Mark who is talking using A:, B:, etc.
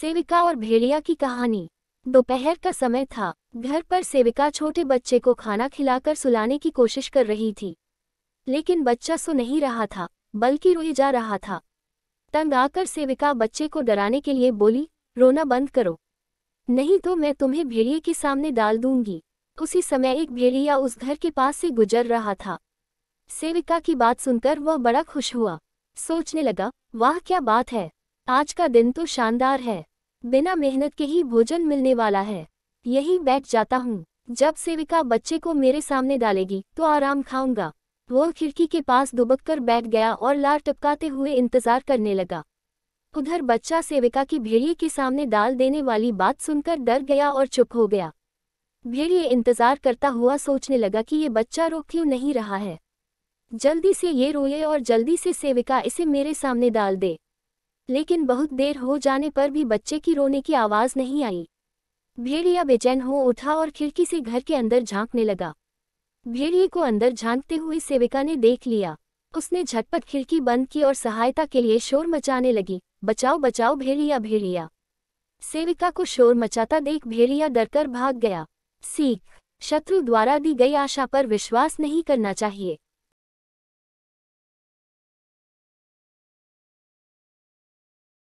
A: सेविका और भेड़िया की कहानी दोपहर का समय था घर पर सेविका छोटे बच्चे को खाना खिलाकर सुलाने की कोशिश कर रही थी लेकिन बच्चा सो नहीं रहा था बल्कि रोए जा रहा था तंग आकर सेविका बच्चे को डराने के लिए बोली रोना बंद करो नहीं तो मैं तुम्हें भेड़िए के सामने डाल दूंगी उसी समय एक भेड़िया उस घर के पास से गुजर रहा था सेविका की बात सुनकर वह बड़ा खुश हुआ सोचने लगा वाह क्या बात है आज का दिन तो शानदार है बिना मेहनत के ही भोजन मिलने वाला है यही बैठ जाता हूँ जब सेविका बच्चे को मेरे सामने डालेगी तो आराम खाऊंगा वो खिड़की के पास दुबक कर बैठ गया और लार टपकाते हुए इंतजार करने लगा उधर बच्चा सेविका की भेड़िए के सामने डाल देने वाली बात सुनकर डर गया और चुप हो गया भेड़िए इंतजार करता हुआ सोचने लगा कि ये बच्चा रो क्यों नहीं रहा है जल्दी से ये रोए और जल्दी से सेविका इसे मेरे सामने डाल दे लेकिन बहुत देर हो जाने पर भी बच्चे की रोने की आवाज़ नहीं आई भेड़िया बेचैन हो उठा और खिड़की से घर के अंदर झांकने लगा भेड़िए को अंदर झांकते हुए सेविका ने देख लिया उसने झटपट खिड़की बंद की और सहायता के लिए शोर मचाने लगी बचाओ बचाओ भेड़िया भेड़िया सेविका को शोर मचाता देख भेड़िया डरकर भाग गया सीख शत्रु द्वारा दी गई आशा पर विश्वास नहीं करना चाहिए